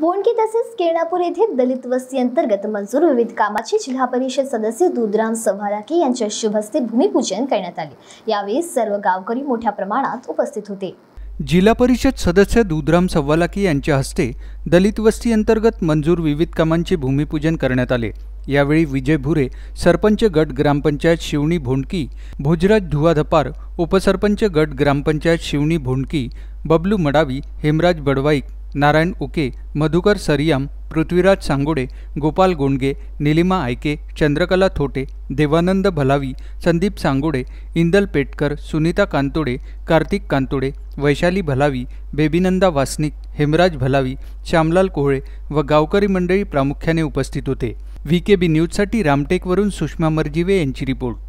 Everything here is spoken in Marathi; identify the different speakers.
Speaker 1: बोंडकी तसेच केणापूर येथे दलित वस्ती अंतर्गत मंजूर विविध कामाचे जिल्हा परिषद सदस्य दुधराम सव्हाराके यांच्या शुभ हस्ते भूमिपूजन करण्यात आले यावेळी सर्व गावकरी मोठ्या प्रमाणात उपस्थित होते
Speaker 2: जिल्हा परिषद सदस्य दुधराम सव्वालाकी यांच्या हस्ते दलित वस्ती अंतर्गत मंजूर विविध कामांचे भूमिपूजन करण्यात आले यावेळी विजय भुरे सरपंच गट ग्रामपंचायत शिवणी भोंडकी भोजराज धुवाधपार उपसरपंच गट ग्रामपंचायत शिवणी भोंडकी बबलू मडावी हेमराज बडवाईक नारायण उके मधुकर सरियम पृथ्वीराज सांगोडे गोपाल गोंडगे निलिमा आयके चंद्रकला थोटे देवानंद भलावी संदीप सांगोडे इंदल पेटकर सुनीता कांतोडे कार्तिक कांतोडे वैशाली भलावी बेबीनंदा वासनिक हेमराज भलावी श्यामलाल कोहळे व गावकरी मंडळी प्रामुख्याने उपस्थित होते व्ही के बी न्यूजसाठी रामटेकवरून सुषमा मर्जीवे यांची रिपोर्ट